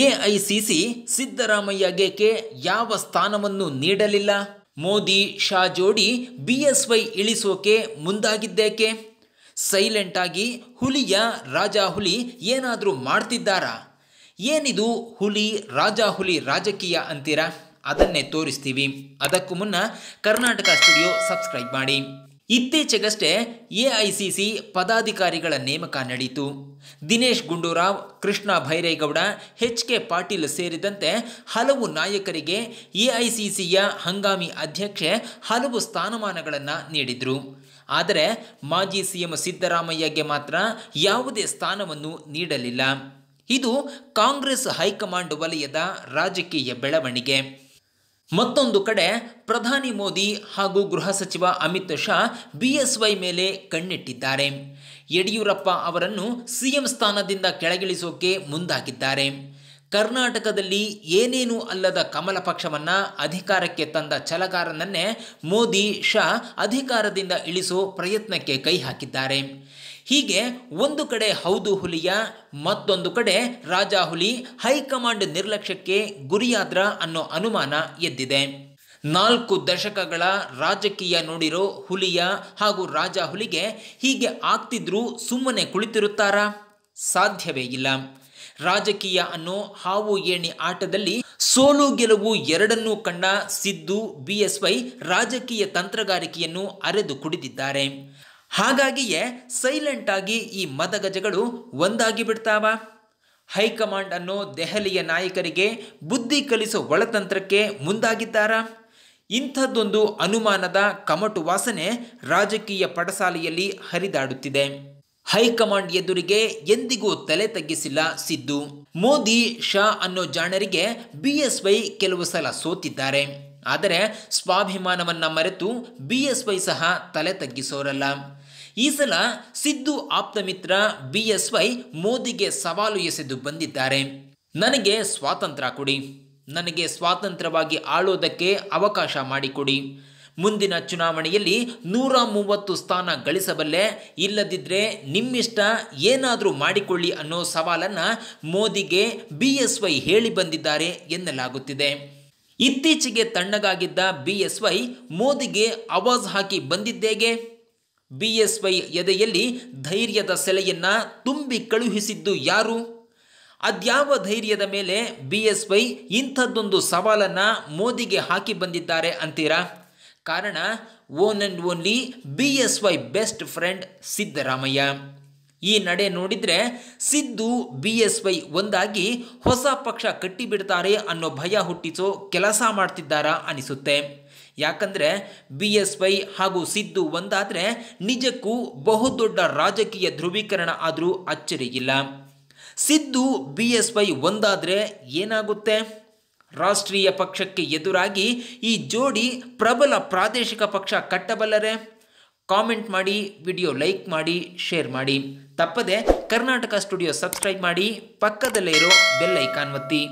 A I C C ಸಿದ್ದರಾಮಯ್ಯಗೆ ಯಾವ ಸ್ಥಾನವನ್ನು ನೀಡಲಿಲ್ಲ ಮೋದಿ ಶಾ ಜೋಡಿ ಬಿ ಎಸ್ ವೈ ಇಳಿಸೋಕೆ ಮುಂದಾಗಿದ್ದೇಕೆ ಸೈಲೆಂಟ್ ಆಗಿ ಹುಲಿಯ ರಾಜ ಹುಲಿ ಏನಾದರೂ ಮಾಡ್ತಿದ್ದಾರಾ ಏನಿದು ಹುಲಿ ರಾಜ ಹುಲಿ ರಾಜಕೀಯ ಅಂತೀರಾ ಅದನ್ನೇ ತೋರಿಸ್ತೀವಿ ಅದಕ್ಕೂ ಮುನ್ನ ಕರ್ನಾಟಕ ಸ್ಟುಡಿಯೋ ಸಬ್ಸ್ಕ್ರೈಬ್ ಮಾಡಿ ಇತ್ತೀಚೆಗಷ್ಟೇ ಎಐಸಿಸಿ ಪದಾಧಿಕಾರಿಗಳ ನೇಮಕ ನಡೆಯಿತು ದಿನೇಶ್ ಗುಂಡೂರಾವ್ ಕೃಷ್ಣ ಭೈರೇಗೌಡ ಎಚ್ ಕೆ ಪಾಟೀಲ್ ಸೇರಿದಂತೆ ಹಲವು ನಾಯಕರಿಗೆ ಎಐಸಿಸಿಯ ಹಂಗಾಮಿ ಅಧ್ಯಕ್ಷೆ ಹಲವು ಸ್ಥಾನಮಾನಗಳನ್ನು ನೀಡಿದರು ಆದರೆ ಮಾಜಿ ಸಿಎಂ ಸಿದ್ದರಾಮಯ್ಯಗೆ ಮಾತ್ರ ಯಾವುದೇ ಸ್ಥಾನವನ್ನು ನೀಡಲಿಲ್ಲ ಇದು ಕಾಂಗ್ರೆಸ್ ಹೈಕಮಾಂಡ್ ವಲಯದ ರಾಜಕೀಯ ಬೆಳವಣಿಗೆ ಮತ್ತೊಂದು ಕಡೆ ಪ್ರಧಾನಿ ಮೋದಿ ಹಾಗೂ ಗೃಹ ಸಚಿವ Amit Shah B S Y ಮೇಲೆ ಕಣ್ಣಿಟ್ಟಿದ್ದಾರೆ ಯಡಿಯೂರಪ್ಪ ಅವರನ್ನು ಸಿಎಂ ಸ್ಥಾನದಿಂದ ಕೆಳಗಿಳಿಸೋಕೆ ಮುಂದಾಗಿದ್ದಾರೆ ಕರ್ನಾಟಕದಲ್ಲಿ ಏನೇನು ಅಲ್ಲದ ಕಮಲ ಪಕ್ಷವನ್ನು ಅಧಿಕಾರಕ್ಕೆ ತಂದ ಛಲಗಾರನನ್ನೇ ಮೋದಿ ಶಾ ಅಧಿಕಾರದಿಂದ ಇಳಿಸೋ ಪ್ರಯತ್ನಕ್ಕೆ ಕೈ ಹಾಕಿದ್ದಾರೆ ಹೀಗೆ ಒಂದು ಕಡೆ ಹೌದು ಹುಲಿಯ ಮತ್ತೊಂದು ಕಡೆ ರಾಜಾ ಹುಲಿ ಹೈಕಮಾಂಡ್ ನಿರ್ಲಕ್ಷ್ಯಕ್ಕೆ ಗುರಿಯಾದ್ರ ಅನ್ನೋ ಅನುಮಾನ ಎದ್ದಿದೆ ನಾಲ್ಕು ದಶಕಗಳ ರಾಜಕೀಯ ನೋಡಿರೋ ಹುಲಿಯ ಹಾಗೂ ರಾಜಾ ಹುಲಿಗೆ ಹೀಗೆ ಆಗ್ತಿದ್ರೂ ಸುಮ್ಮನೆ ಕುಳಿತಿರುತ್ತಾರಾ ಸಾಧ್ಯವೇ ಇಲ್ಲ ರಾಜಕೀಯ ಅನ್ನೋ ಹಾವು ಏಣಿ ಆಟದಲ್ಲಿ ಸೋಲು ಗೆಲುವು ಎರಡನ್ನೂ ಕಂಡ ಸಿದ್ದು ಬಿಎಸ್ವೈ ರಾಜಕೀಯ ತಂತ್ರಗಾರಿಕೆಯನ್ನು ಅರೆದು ಕುಡಿದಿದ್ದಾರೆ ಹಾಗಾಗಿಯೇ ಸೈಲೆಂಟ್ ಆಗಿ ಈ ಮದಗಜಗಳು ಒಂದಾಗಿ ಬಿಡ್ತಾವ ಹೈಕಮಾಂಡ್ ಅನ್ನೋ ದೆಹಲಿಯ ನಾಯಕರಿಗೆ ಬುದ್ಧಿ ಕಲಿಸೋ ಒಳತಂತ್ರಕ್ಕೆ ಮುಂದಾಗಿದ್ದಾರಾ ಇಂಥದ್ದೊಂದು ಅನುಮಾನದ ಕಮಟು ವಾಸನೆ ರಾಜಕೀಯ ಪಡಸಾಲೆಯಲ್ಲಿ ಹರಿದಾಡುತ್ತಿದೆ ಹೈಕಮಾಂಡ್ ಎದುರಿಗೆ ಎಂದಿಗೂ ತಲೆ ತಗ್ಗಿಸಿಲ್ಲ ಸಿದ್ದು ಮೋದಿ ಶಾ ಅನ್ನೋ ಜಾಣರಿಗೆ ಬಿಎಸ್ವೈ ಕೆಲವು ಸಲ ಸೋತಿದ್ದಾರೆ ಆದರೆ ಸ್ವಾಭಿಮಾನವನ್ನು ಮರೆತು ಬಿಎಸ್ವೈ ಸಹ ತಲೆ ತಗ್ಗಿಸೋರಲ್ಲ ಈ ಸಲ ಸಿದ್ದು ಆಪ್ತ ಮಿತ್ರ ಬಿಎಸ್ವೈ ಮೋದಿಗೆ ಸವಾಲು ಎಸೆದು ಬಂದಿದ್ದಾರೆ ನನಗೆ ಸ್ವಾತಂತ್ರ್ಯ ಕೊಡಿ ನನಗೆ ಸ್ವಾತಂತ್ರ್ಯವಾಗಿ ಆಳೋದಕ್ಕೆ ಅವಕಾಶ ಮಾಡಿಕೊಡಿ ಮುಂದಿನ ಚುನಾವಣೆಯಲ್ಲಿ ನೂರ ಮೂವತ್ತು ಸ್ಥಾನ ಗಳಿಸಬಲ್ಲೆ ಇಲ್ಲದಿದ್ದರೆ ನಿಮ್ಮಿಷ್ಟ ಏನಾದರೂ ಮಾಡಿಕೊಳ್ಳಿ ಅನ್ನೋ ಸವಾಲನ್ನು ಮೋದಿಗೆ ಬಿ ಎಸ್ ವೈ ಹೇಳಿ ಬಂದಿದ್ದಾರೆ ಎನ್ನಲಾಗುತ್ತಿದೆ ಇತ್ತೀಚೆಗೆ ತಣ್ಣಗಾಗಿದ್ದ ಬಿ ಎಸ್ ವೈ ಮೋದಿಗೆ ಅವಾಜ್ ಹಾಕಿ ಬಂದಿದ್ದೇಗೆ ಬಿ ಎಸ್ ವೈ ಎದೆಯಲ್ಲಿ ಧೈರ್ಯದ ಸೆಲೆಯನ್ನು ತುಂಬಿ ಕಳುಹಿಸಿದ್ದು ಯಾರು ಅದ್ಯಾವ ಧೈರ್ಯದ ಮೇಲೆ ಬಿ ಎಸ್ ವೈ ಇಂಥದ್ದೊಂದು ಸವಾಲನ್ನು ಮೋದಿಗೆ ಹಾಕಿ ಬಂದಿದ್ದಾರೆ ಅಂತೀರಾ ಕಾರಣ one and only B S Y best friend Siddaramaiah ಈ ನಡೆ ನೋಡಿದರೆ ಸಿದ್ದು ಬಿ ಎಸ್ ವೈ ಒಂದಾಗಿ ಹೊಸ ಪಕ್ಷ ಕಟ್ಟಿಬಿಡ್ತಾರೆ ಅನ್ನೋ ಭಯ ಹುಟ್ಟಿಸೋ ಕೆಲಸ ಮಾಡ್ತಿದ್ದಾರಾ ಅನಿಸುತ್ತೆ ಯಾಕಂದರೆ ಬಿ ಎಸ್ ವೈ ಹಾಗೂ ಸಿದ್ದು ಒಂದಾದರೆ ನಿಜಕ್ಕೂ ಬಹುದೊಡ್ಡ ರಾಜಕೀಯ ಧ್ರುವೀಕರಣ ಆದರೂ ಅಚ್ಚರಿಯಿಲ್ಲ ಸಿದ್ದು ಬಿ ಎಸ್ ವೈ ಒಂದಾದರೆ ಏನಾಗುತ್ತೆ ರಾಷ್ಟ್ರೀಯ ಪಕ್ಷಕ್ಕೆ ಎದುರಾಗಿ ಈ ಜೋಡಿ ಪ್ರಬಲ ಪ್ರಾದೇಶಿಕ ಪಕ್ಷ ಕಟ್ಟಬಲ್ಲರೆ ಕಾಮೆಂಟ್ ಮಾಡಿ ವಿಡಿಯೋ ಲೈಕ್ ಮಾಡಿ ಶೇರ್ ಮಾಡಿ ತಪ್ಪದೆ ಕರ್ನಾಟಕ ಸ್ಟುಡಿಯೋ ಸಬ್ಸ್ಕ್ರೈಬ್ ಮಾಡಿ ಪಕ್ಕದಲ್ಲೇ ಇರೋ ಬೆಲ್ ಐಕಾನ್ ಒತ್ತಿ